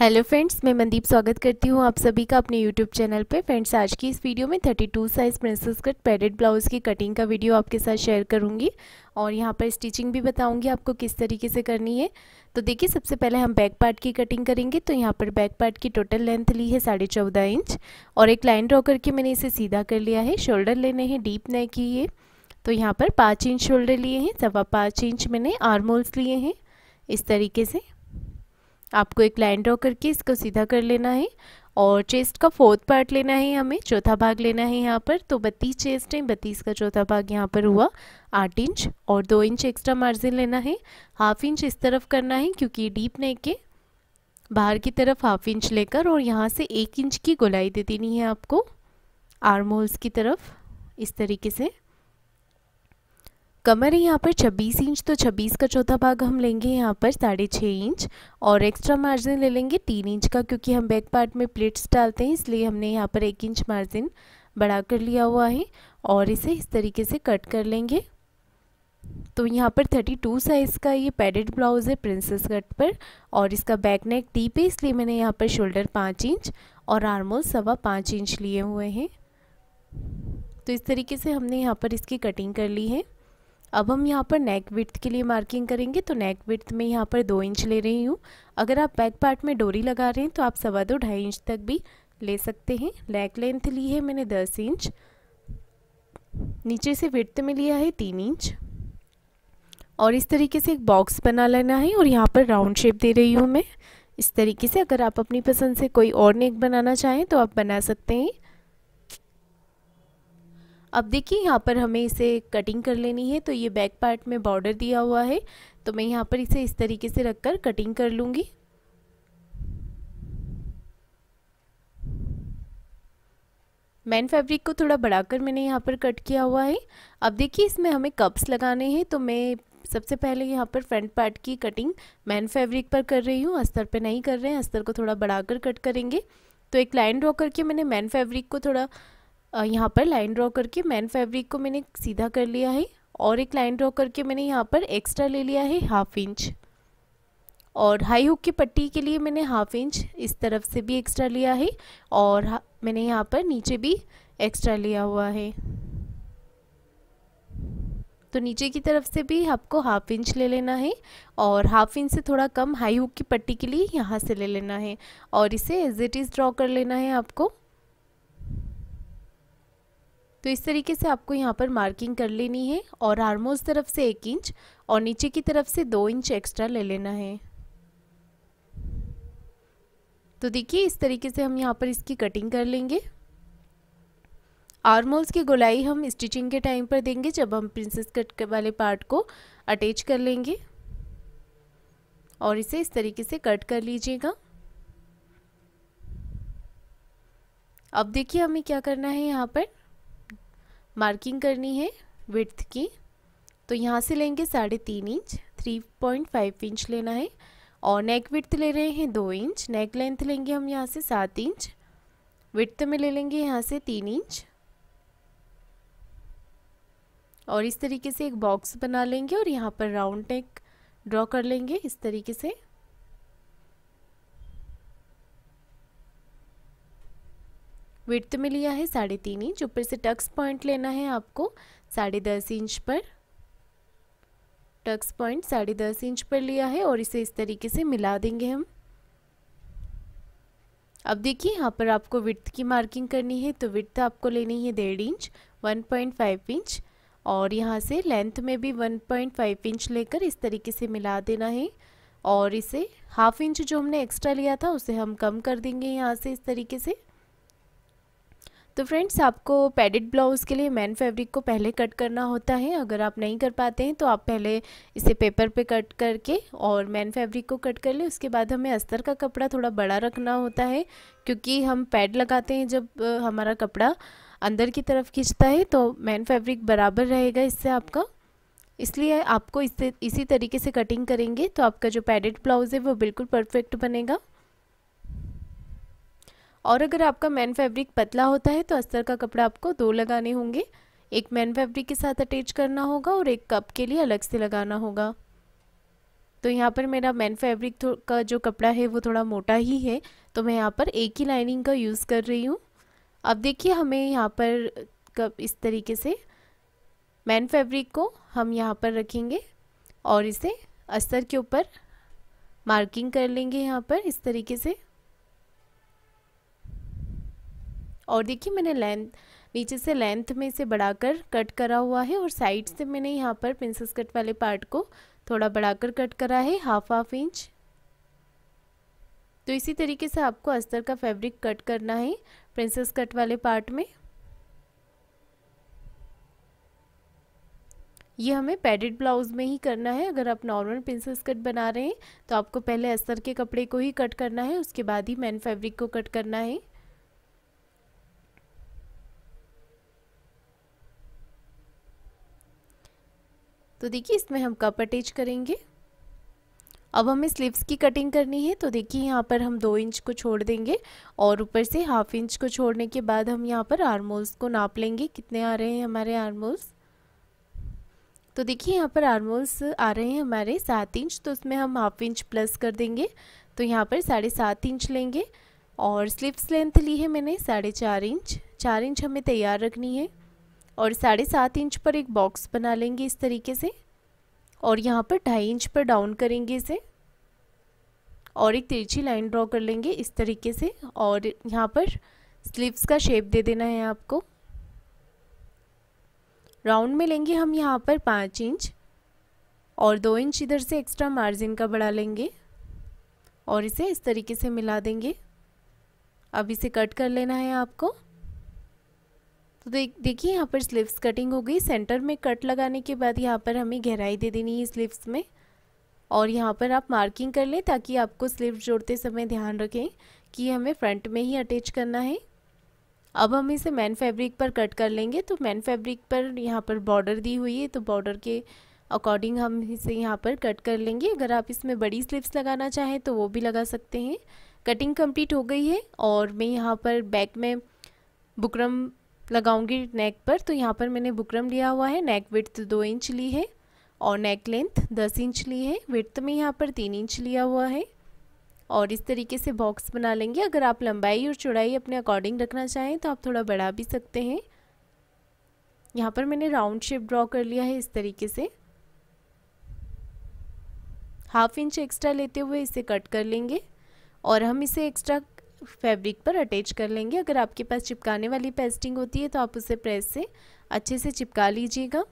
hello friends मैं मनदीप स्वागत करती हूँ आप सभी का अपने यूट्यूब चैनल पे फ्रेंड्स आज की इस वीडियो में 32 size princess cut padded blouse की कटिंग का वीडियो आपके साथ शेयर करूँगी और यहाँ पर स्टिचिंग भी बताऊँगी आपको किस तरीके से करनी है तो देखिए सबसे पहले हम बैक पार्ट की कटिंग करेंगे तो यहाँ पर बैक पार्ट की टोटल लेंथ ली है साढ़े चौदह इंच और एक लाइन ड्रॉ करके मैंने इसे सीधा कर लिया है शोल्डर लेने हैं डीप नेक ही ये तो यहाँ पर पाँच इंच शोल्डर लिए हैं सवा पाँच इंच मैंने आर्मोल्स लिए हैं इस तरीके से आपको एक लाइन ड्रॉ करके इसको सीधा कर लेना है और चेस्ट का फोर्थ पार्ट लेना है हमें चौथा भाग लेना है यहाँ पर तो बत्तीस चेस्ट है बत्तीस का चौथा भाग यहाँ पर हुआ आठ इंच और दो इंच एक्स्ट्रा मार्जिन लेना है हाफ इंच इस तरफ करना है क्योंकि डीप नेक के बाहर की तरफ हाफ इंच लेकर और यहाँ से एक इंच की गोलाई दे देनी है आपको आर्मोल्स की तरफ इस तरीके से कमर है यहाँ पर 26 इंच तो 26 का चौथा भाग हम लेंगे यहाँ पर साढ़े छः इंच और एक्स्ट्रा मार्जिन ले लेंगे तीन इंच का क्योंकि हम बैक पार्ट में प्लेट्स डालते हैं इसलिए हमने यहाँ पर एक इंच मार्जिन बढ़ा कर लिया हुआ है और इसे इस तरीके से कट कर लेंगे तो यहाँ पर 32 साइज़ का ये पैडेड ब्लाउज़ है प्रिंसेस कट पर और इसका बैक नेक डीप है इसलिए मैंने यहाँ पर शोल्डर पाँच इंच और आर्मोल सवा पाँच इंच लिए हुए हैं तो इस तरीके से हमने यहाँ पर इसकी कटिंग कर ली है अब हम यहाँ पर नेक विथ के लिए मार्किंग करेंगे तो नेक विथ में यहाँ पर दो इंच ले रही हूँ अगर आप बैक पार्ट में डोरी लगा रहे हैं तो आप सवा दो ढाई इंच तक भी ले सकते हैं नेक लेंथ ली है मैंने दस इंच नीचे से विथ में लिया है तीन इंच और इस तरीके से एक बॉक्स बना लेना है और यहाँ पर राउंड शेप दे रही हूँ मैं इस तरीके से अगर आप अपनी पसंद से कोई और नेक बनाना चाहें तो आप बना सकते हैं अब देखिए यहाँ पर हमें इसे कटिंग कर लेनी है तो ये बैक पार्ट में बॉर्डर दिया हुआ है तो मैं यहाँ पर इसे इस तरीके से रख कर कटिंग कर लूँगी मैन फैब्रिक को थोड़ा बढ़ाकर मैंने यहाँ पर कट किया हुआ है अब देखिए इसमें हमें कप्स लगाने हैं तो मैं सबसे पहले यहाँ पर फ्रंट पार्ट की कटिंग मैन फैब्रिक पर कर रही हूँ अस्तर पे नहीं कर रहे हैं अस्तर को थोड़ा बढ़ाकर कट करेंगे तो एक लाइन ड्रॉ करके मैंने मैन फैब्रिक को थोड़ा यहाँ पर लाइन ड्रॉ करके मैन फैब्रिक को मैंने सीधा कर लिया है और एक लाइन ड्रॉ करके मैंने यहाँ पर एक्स्ट्रा ले लिया है हाफ इंच और हाई हुक की पट्टी के लिए मैंने हाफ इंच इस तरफ से भी एक्स्ट्रा लिया है और मैंने यहाँ पर नीचे भी एक्स्ट्रा लिया हुआ है तो नीचे की तरफ से भी आपको हाफ इंच ले लेना है और हाफ इंच से थोड़ा कम हाई हुक की पट्टी के लिए यहाँ से ले लेना है और इसे एज इट इज़ ड्रॉ कर लेना है आपको तो इस तरीके से आपको यहाँ पर मार्किंग कर लेनी है और आर्मोज तरफ से एक इंच और नीचे की तरफ से दो इंच एक्स्ट्रा ले लेना है तो देखिए इस तरीके से हम यहाँ पर इसकी कटिंग कर लेंगे आर्मोल्स की गोलाई हम स्टिचिंग के टाइम पर देंगे जब हम प्रिंसेस कट वाले पार्ट को अटैच कर लेंगे और इसे इस तरीके से कट कर लीजिएगा अब देखिए हमें क्या करना है यहाँ पर मार्किंग करनी है विथ की तो यहाँ से लेंगे साढ़े तीन inch three point five inch लेना है और नेक विथ ले रहे हैं दो इंच नेक लेंथ लेंगे हम यहाँ से सात इंच विथ में ले लेंगे यहाँ से तीन इंच और इस तरीके से एक बॉक्स बना लेंगे और यहाँ पर राउंड नेक ड्रॉ कर लेंगे इस तरीके से विर्थ में लिया है साढ़े तीन इंच ऊपर से टक्स पॉइंट लेना है आपको साढ़े दस इंच पर टक्स पॉइंट साढ़े दस इंच पर लिया है और इसे इस तरीके से मिला देंगे हम अब देखिए यहाँ पर आपको विर्थ की मार्किंग करनी है तो विर्थ आपको लेनी है डेढ़ इंच फाइव इंच और यहाँ से लेंथ में भी 1.5 इंच लेकर इस तरीके से मिला देना है और इसे हाफ इंच जो हमने एक्स्ट्रा लिया था उसे हम कम कर देंगे यहाँ से इस तरीके से तो फ्रेंड्स आपको पैडेड ब्लाउज़ के लिए मैन फैब्रिक को पहले कट करना होता है अगर आप नहीं कर पाते हैं तो आप पहले इसे पेपर पे कट करके और मैन फैब्रिक को कट कर ले उसके बाद हमें अस्तर का कपड़ा थोड़ा बड़ा रखना होता है क्योंकि हम पैड लगाते हैं जब हमारा कपड़ा अंदर की तरफ खींचता है तो मैन फैब्रिक बराबर रहेगा इससे आपका इसलिए आपको इससे इसी तरीके से कटिंग करेंगे तो आपका जो पैडेड ब्लाउज़ है वो बिल्कुल परफेक्ट बनेगा और अगर आपका मैन फैब्रिक पतला होता है तो अस्तर का कपड़ा आपको दो लगाने होंगे एक मैन फैब्रिक के साथ अटैच करना होगा और एक कप के लिए अलग से लगाना होगा तो यहाँ पर मेरा मैन फैब्रिक का जो कपड़ा है वो थोड़ा मोटा ही है तो मैं यहाँ पर एक ही लाइनिंग का यूज़ कर रही हूँ अब देखिए हमें यहाँ पर कप इस तरीके से मैन फैब्रिक को हम यहाँ पर रखेंगे और इसे अस्तर के ऊपर मार्किंग कर लेंगे यहाँ पर इस तरीके से और देखिए मैंने लेंथ नीचे से लेंथ में इसे बढ़ाकर कट करा हुआ है और साइड से मैंने यहाँ पर प्रिंसेस कट वाले पार्ट को थोड़ा बढ़ाकर कट करा है हाफ हाफ इंच तो इसी तरीके से आपको अस्तर का फैब्रिक कट करना है प्रिंसेस कट वाले पार्ट में ये हमें पैडेड ब्लाउज में ही करना है अगर आप नॉर्मल प्रिंसेस कट बना रहे हैं तो आपको पहले अस्तर के कपड़े को ही कट करना है उसके बाद ही मैन फैब्रिक को कट करना है तो देखिए इसमें हम कप अटैच करेंगे अब हमें स्लीव्स की कटिंग करनी है तो देखिए यहाँ पर हम दो इंच को छोड़ देंगे और ऊपर से हाफ इंच को छोड़ने के बाद हम यहाँ पर आर्मोल्स को नाप लेंगे कितने आ रहे हैं हमारे आर्मोल्स तो देखिए यहाँ पर आर्मोल्स आ रहे हैं हमारे सात इंच तो उसमें हम हाफ इंच प्लस कर देंगे तो यहाँ पर साढ़े सात इंच लेंगे और स्लीव्स लेंथ ली है मैंने साढ़े चार इंच चार इंच हमें तैयार रखनी है और साढ़े सात इंच पर एक बॉक्स बना लेंगे इस तरीके से और यहाँ पर ढाई इंच पर डाउन करेंगे इसे और एक तिरछी लाइन ड्रॉ कर लेंगे इस तरीके से और यहाँ पर स्लीव्स का शेप दे देना है आपको राउंड में लेंगे हम यहाँ पर पाँच इंच और दो इंच इधर से एक्स्ट्रा मार्जिन का बढ़ा लेंगे और इसे इस तरीके से मिला देंगे अब इसे कट कर लेना है आपको तो देख देखिए यहाँ पर स्लीव्स कटिंग हो गई सेंटर में कट लगाने के बाद यहाँ पर हमें गहराई दे देनी है स्लीव्स में और यहाँ पर आप मार्किंग कर लें ताकि आपको स्लीव जोड़ते समय ध्यान रखें कि हमें फ्रंट में ही अटैच करना है अब हम इसे मैन फैब्रिक पर कट कर लेंगे तो मैन फैब्रिक पर यहाँ पर बॉर्डर दी हुई है तो बॉर्डर के अकॉर्डिंग हम इसे यहाँ पर कट कर लेंगे अगर आप इसमें बड़ी स्लीव्स लगाना चाहें तो वो भी लगा सकते हैं कटिंग कंप्लीट हो गई है और मैं यहाँ पर बैक में बुकरम लगाऊंगी नेक पर तो यहाँ पर मैंने बुकरम लिया हुआ है नेक विड्थ दो इंच ली है और नेक लेंथ दस इंच ली है विड्थ में यहाँ पर तीन इंच लिया हुआ है और इस तरीके से बॉक्स बना लेंगे अगर आप लंबाई और चौड़ाई अपने अकॉर्डिंग रखना चाहें तो आप थोड़ा बढ़ा भी सकते हैं यहाँ पर मैंने राउंड शेप ड्रॉ कर लिया है इस तरीके से हाफ इंच एक्स्ट्रा लेते हुए इसे कट कर लेंगे और हम इसे एक्स्ट्रा फैब्रिक पर अटैच कर लेंगे अगर आपके पास चिपकाने वाली पेस्टिंग होती है तो आप उसे प्रेस से अच्छे से चिपका लीजिएगा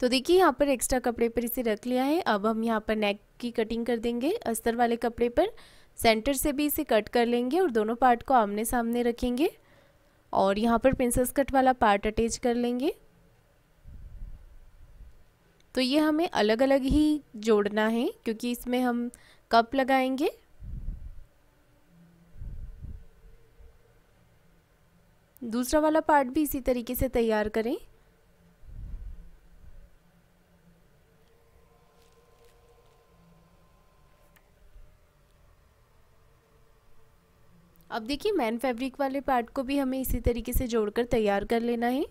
तो देखिए यहाँ पर एक्स्ट्रा कपड़े पर इसे रख लिया है अब हम यहाँ पर नेक की कटिंग कर देंगे अस्तर वाले कपड़े पर सेंटर से भी इसे कट कर लेंगे और दोनों पार्ट को आमने सामने रखेंगे और यहाँ पर प्रिंसेस कट वाला पार्ट अटैच कर लेंगे तो ये हमें अलग अलग ही जोड़ना है क्योंकि इसमें हम कप लगाएंगे दूसरा वाला पार्ट भी इसी तरीके से तैयार करें अब देखिए मैन फैब्रिक वाले पार्ट को भी हमें इसी तरीके से जोड़कर तैयार कर लेना है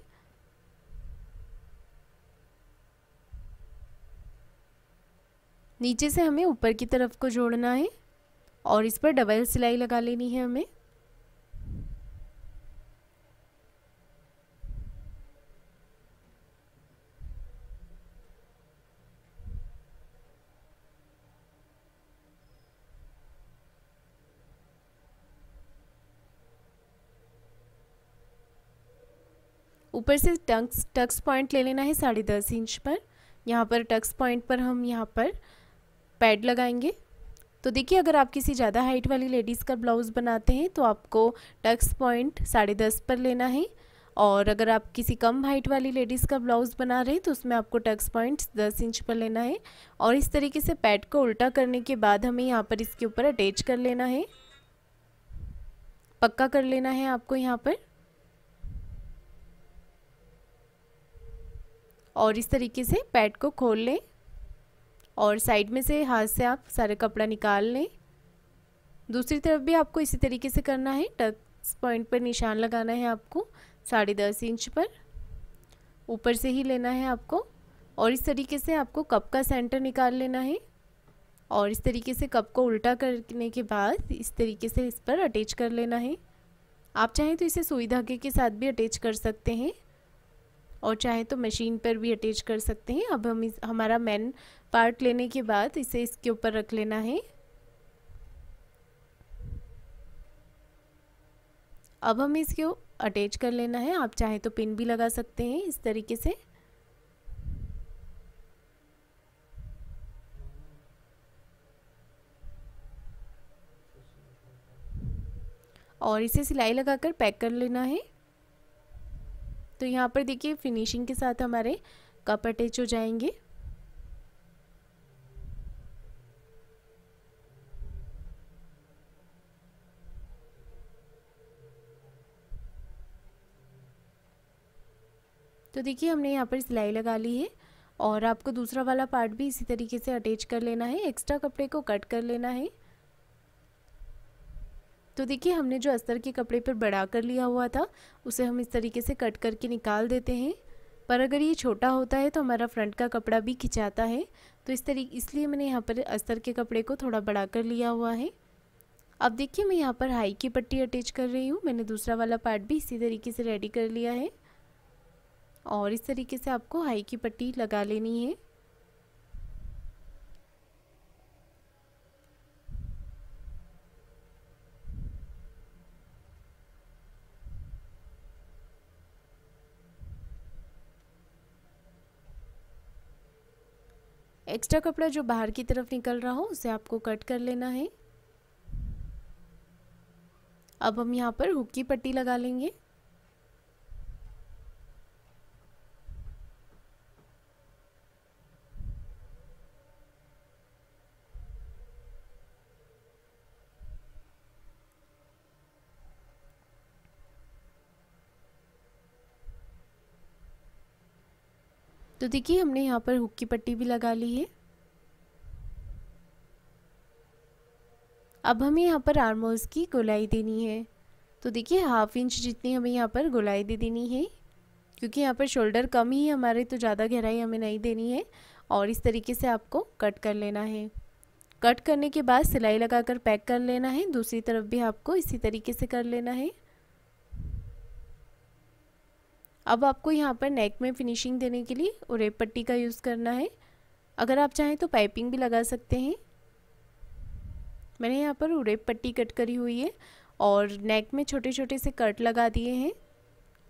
नीचे से हमें ऊपर की तरफ को जोड़ना है और इस पर डबल सिलाई लगा लेनी है हमें ऊपर से टक्स टक्स पॉइंट ले लेना है साढ़े दस इंच पर यहाँ पर टक्स पॉइंट पर हम यहाँ पर पैड लगाएंगे तो देखिए अगर आप किसी ज़्यादा हाइट वाली लेडीज़ का ब्लाउज़ बनाते हैं तो आपको टक्स पॉइंट साढ़े दस पर लेना है और अगर आप किसी कम हाइट वाली लेडीज़ का ब्लाउज़ बना रहे हैं तो उसमें आपको टक्स पॉइंट दस इंच पर लेना है और इस तरीके से पैड को उल्टा करने के बाद हमें यहाँ पर इसके ऊपर अटैच कर लेना है पक्का कर लेना है आपको यहाँ पर और इस तरीके से पैड को खोल लें और साइड में से हाथ से आप सारा कपड़ा निकाल लें दूसरी तरफ भी आपको इसी तरीके से करना है टक्स पॉइंट पर निशान लगाना है आपको साढ़े दस इंच पर ऊपर से ही लेना है आपको और इस तरीके से आपको कप का सेंटर निकाल लेना है और इस तरीके से कप को उल्टा करने के बाद इस तरीके से इस पर अटैच कर लेना है आप चाहें तो इसे सुई धागे के साथ भी अटैच कर सकते हैं और चाहे तो मशीन पर भी अटैच कर सकते हैं अब हम इस हमारा मैन पार्ट लेने के बाद इसे इसके ऊपर रख लेना है अब हमें इसको अटैच कर लेना है आप चाहे तो पिन भी लगा सकते हैं इस तरीके से और इसे सिलाई लगाकर पैक कर लेना है तो यहाँ पर देखिए फिनिशिंग के साथ हमारे कप अटैच हो जाएंगे तो देखिए हमने यहाँ पर सिलाई लगा ली है और आपको दूसरा वाला पार्ट भी इसी तरीके से अटैच कर लेना है एक्स्ट्रा कपड़े को कट कर लेना है तो देखिए हमने जो अस्तर के कपड़े पर बड़ा कर लिया हुआ था उसे हम इस तरीके से कट करके निकाल देते हैं पर अगर ये छोटा होता है तो हमारा फ्रंट का कपड़ा भी खिंचाता है तो इस तरीके इसलिए मैंने यहाँ पर अस्तर के कपड़े को थोड़ा बड़ा कर लिया हुआ है अब देखिए मैं यहाँ पर हाई की पट्टी अटैच कर रही हूँ मैंने दूसरा वाला पार्ट भी इसी तरीके से रेडी कर लिया है और इस तरीके से आपको हाई की पट्टी लगा लेनी है एक्स्ट्रा कपड़ा जो बाहर की तरफ निकल रहा हो उसे आपको कट कर लेना है अब हम यहाँ पर हुक की पट्टी लगा लेंगे तो देखिए हमने यहाँ पर हुक की पट्टी भी लगा ली है अब हमें यहाँ पर आर्म होल्स की गोलाई देनी है तो देखिए हाफ इंच जितनी हमें यहाँ पर गोलाई दे देनी है क्योंकि यहाँ पर शोल्डर कम ही हमारे तो ज़्यादा गहराई हमें नहीं देनी है और इस तरीके से आपको कट कर लेना है कट करने के बाद सिलाई लगाकर पैक कर लेना है दूसरी तरफ भी आपको इसी तरीके से कर लेना है अब आपको यहाँ पर नेक में फिनिशिंग देने के लिए उरेप पट्टी का यूज़ करना है अगर आप चाहें तो पाइपिंग भी लगा सकते हैं मैंने यहाँ पर उरेप पट्टी कट करी हुई है और नेक में छोटे छोटे से कट लगा दिए हैं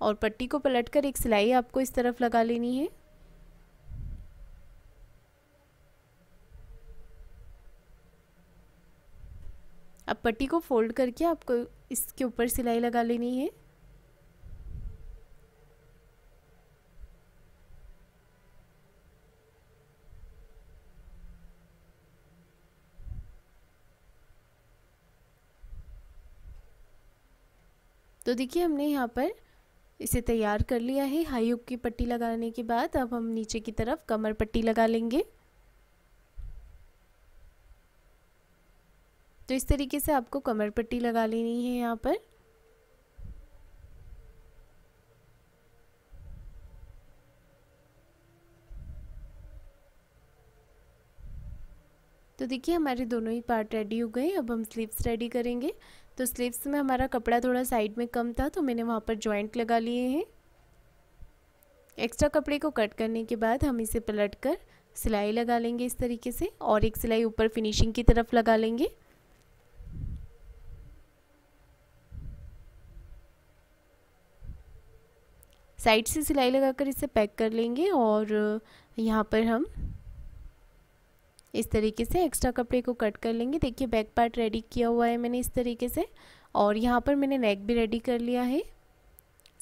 और पट्टी को पलटकर एक सिलाई आपको इस तरफ लगा लेनी है अब पट्टी को फोल्ड करके आपको इसके ऊपर सिलाई लगा लेनी है तो देखिए हमने यहाँ पर इसे तैयार कर लिया है हाई हुक की पट्टी लगाने के बाद अब हम नीचे की तरफ कमर पट्टी लगा लेंगे तो इस तरीके से आपको कमर पट्टी लगा लेनी है यहाँ पर तो देखिए हमारे दोनों ही पार्ट रेडी हो गए अब हम स्लीव्स रेडी करेंगे तो स्लीव्स में हमारा कपड़ा थोड़ा साइड में कम था तो मैंने वहाँ पर जॉइंट लगा लिए हैं एक्स्ट्रा कपड़े को कट करने के बाद हम इसे पलट कर सिलाई लगा लेंगे इस तरीके से और एक सिलाई ऊपर फिनिशिंग की तरफ लगा लेंगे साइड से सिलाई लगाकर इसे पैक कर लेंगे और यहाँ पर हम इस तरीके से एक्स्ट्रा कपड़े को कट कर लेंगे देखिए बैक पार्ट रेडी किया हुआ है मैंने इस तरीके से और यहाँ पर मैंने नेक भी रेडी कर लिया है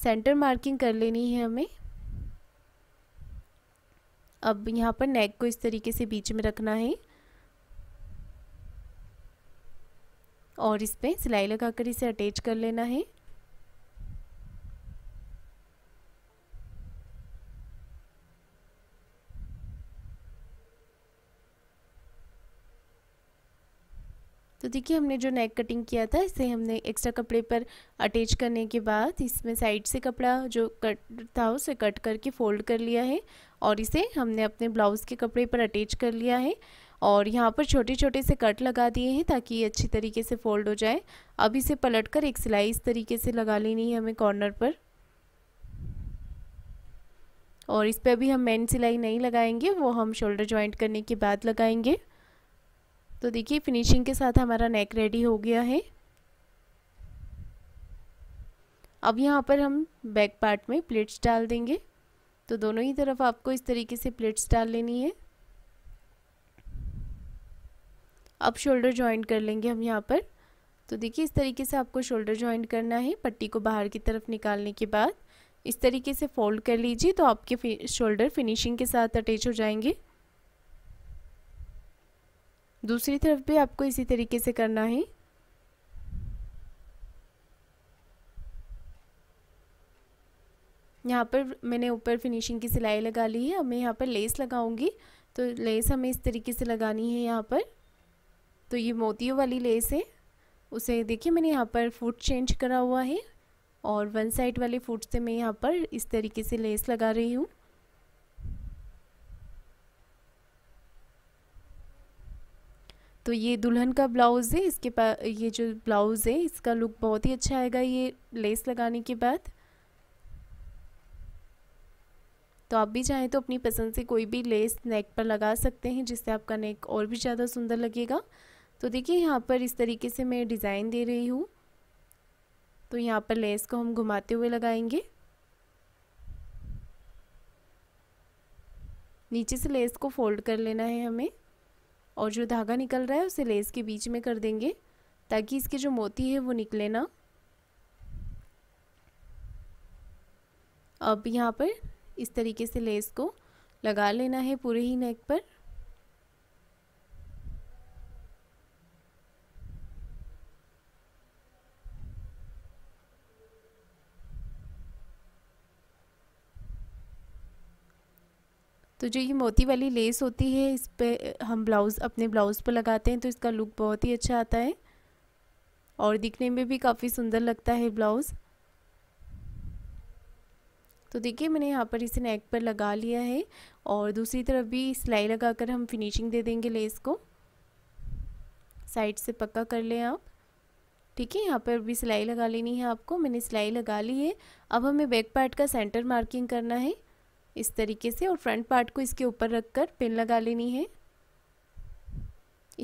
सेंटर मार्किंग कर लेनी है हमें अब यहाँ पर नेक को इस तरीके से बीच में रखना है और इस पर सिलाई लगा कर इसे अटैच कर लेना है तो देखिए हमने जो नेक कटिंग किया था इसे हमने एक्स्ट्रा कपड़े पर अटैच करने के बाद इसमें साइड से कपड़ा जो कट था उसे कट करके फोल्ड कर लिया है और इसे हमने अपने ब्लाउज़ के कपड़े पर अटैच कर लिया है और यहाँ पर छोटे छोटे से कट लगा दिए हैं ताकि ये अच्छी तरीके से फोल्ड हो जाए अब इसे पलट कर एक सिलाई इस तरीके से लगा लेनी है हमें कॉर्नर पर और इस पर अभी हम मेन सिलाई नहीं लगाएंगे वो हम शोल्डर ज्वाइंट करने के बाद लगाएंगे तो देखिए फिनिशिंग के साथ हमारा नेक रेडी हो गया है अब यहाँ पर हम बैक पार्ट में प्लेट्स डाल देंगे तो दोनों ही तरफ आपको इस तरीके से प्लेट्स डाल लेनी है अब शोल्डर ज्वाइंट कर लेंगे हम यहाँ पर तो देखिए इस तरीके से आपको शोल्डर जॉइंट करना है पट्टी को बाहर की तरफ निकालने के बाद इस तरीके से फोल्ड कर लीजिए तो आपके फि, शोल्डर फिनिशिंग के साथ अटैच हो जाएंगे दूसरी तरफ भी आपको इसी तरीके से करना है यहाँ पर मैंने ऊपर फिनिशिंग की सिलाई लगा ली है अब मैं यहाँ पर लेस लगाऊंगी तो लेस हमें इस तरीके से लगानी है यहाँ पर तो ये मोतियों वाली लेस है उसे देखिए मैंने यहाँ पर फुट चेंज करा हुआ है और वन साइड वाले फुट से मैं यहाँ पर इस तरीके से लेस लगा रही हूँ तो ये दुल्हन का ब्लाउज़ है इसके पास ये जो ब्लाउज़ है इसका लुक बहुत ही अच्छा आएगा ये लेस लगाने के बाद तो आप भी चाहें तो अपनी पसंद से कोई भी लेस नेक पर लगा सकते हैं जिससे आपका नेक और भी ज़्यादा सुंदर लगेगा तो देखिए यहाँ पर इस तरीके से मैं डिज़ाइन दे रही हूँ तो यहाँ पर लेस को हम घुमाते हुए लगाएंगे नीचे से लेस को फोल्ड कर लेना है हमें और जो धागा निकल रहा है उसे लेस के बीच में कर देंगे ताकि इसके जो मोती है वो निकले ना अब यहाँ पर इस तरीके से लेस को लगा लेना है पूरे ही नेक पर तो जो ये मोती वाली लेस होती है इस पर हम ब्लाउज़ अपने ब्लाउज़ पर लगाते हैं तो इसका लुक बहुत ही अच्छा आता है और दिखने में भी काफ़ी सुंदर लगता है ब्लाउज़ तो देखिए मैंने यहाँ पर इसे नेक पर लगा लिया है और दूसरी तरफ भी सिलाई लगाकर हम फिनिशिंग दे देंगे लेस को साइड से पक्का कर लें आप ठीक है यहाँ पर भी सिलाई लगा लेनी है आपको मैंने सिलाई लगा ली है अब हमें बैक पार्ट का सेंटर मार्किंग करना है इस तरीके से और फ्रंट पार्ट को इसके ऊपर रख कर पिन लगा लेनी है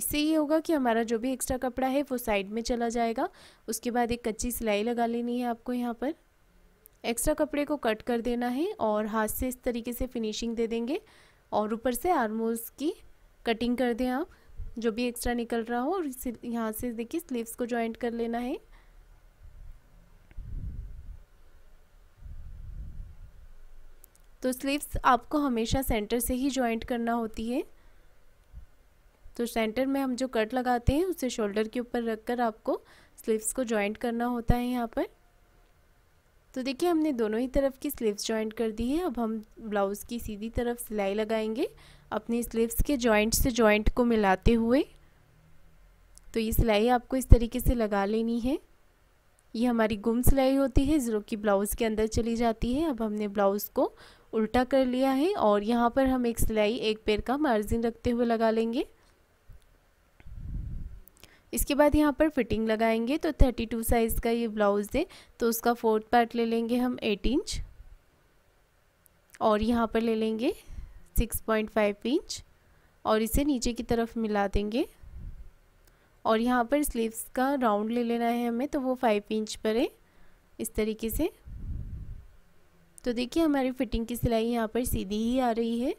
इससे ये होगा कि हमारा जो भी एक्स्ट्रा कपड़ा है वो साइड में चला जाएगा उसके बाद एक कच्ची सिलाई लगा लेनी है आपको यहाँ पर एक्स्ट्रा कपड़े को कट कर देना है और हाथ से इस तरीके से फिनिशिंग दे देंगे और ऊपर से आर्मोल्स की कटिंग कर दें आप जो भी एक्स्ट्रा निकल रहा हो और यहाँ से देखिए स्लीव्स को ज्वाइंट कर लेना है तो स्लीव्स आपको हमेशा सेंटर से ही ज्वाइंट करना होती है तो सेंटर में हम जो कट लगाते हैं उसे शोल्डर के ऊपर रखकर आपको स्लीव्स को ज्वाइंट करना होता है यहाँ पर तो देखिए हमने दोनों ही तरफ की स्लीव्स ज्वाइंट कर दी है अब हम ब्लाउज़ की सीधी तरफ सिलाई लगाएंगे अपनी स्लीव्स के जॉइंट से जॉइंट को मिलाते हुए तो ये सिलाई आपको इस तरीके से लगा लेनी है ये हमारी गुम सिलाई होती है जो कि ब्लाउज़ के अंदर चली जाती है अब हमने ब्लाउज़ को उल्टा कर लिया है और यहाँ पर हम एक सिलाई एक पैर का मार्जिन रखते हुए लगा लेंगे इसके बाद यहाँ पर फिटिंग लगाएंगे तो 32 साइज़ का ये ब्लाउज़ है तो उसका फोर्थ पार्ट ले लेंगे हम 8 इंच और यहाँ पर ले लेंगे 6.5 इंच और इसे नीचे की तरफ मिला देंगे और यहाँ पर स्लीव्स का राउंड ले लेना है हमें तो वो 5 इंच पर है इस तरीके से तो देखिए हमारी फिटिंग की सिलाई यहाँ पर सीधी ही आ रही है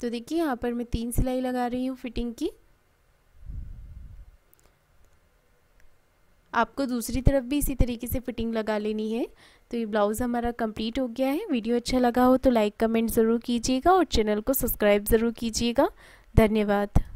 तो देखिए यहाँ पर मैं तीन सिलाई लगा रही हूँ फिटिंग की आपको दूसरी तरफ भी इसी तरीके से फिटिंग लगा लेनी है तो ये ब्लाउज़ हमारा कंप्लीट हो गया है वीडियो अच्छा लगा हो तो लाइक कमेंट ज़रूर कीजिएगा और चैनल को सब्सक्राइब ज़रूर कीजिएगा धन्यवाद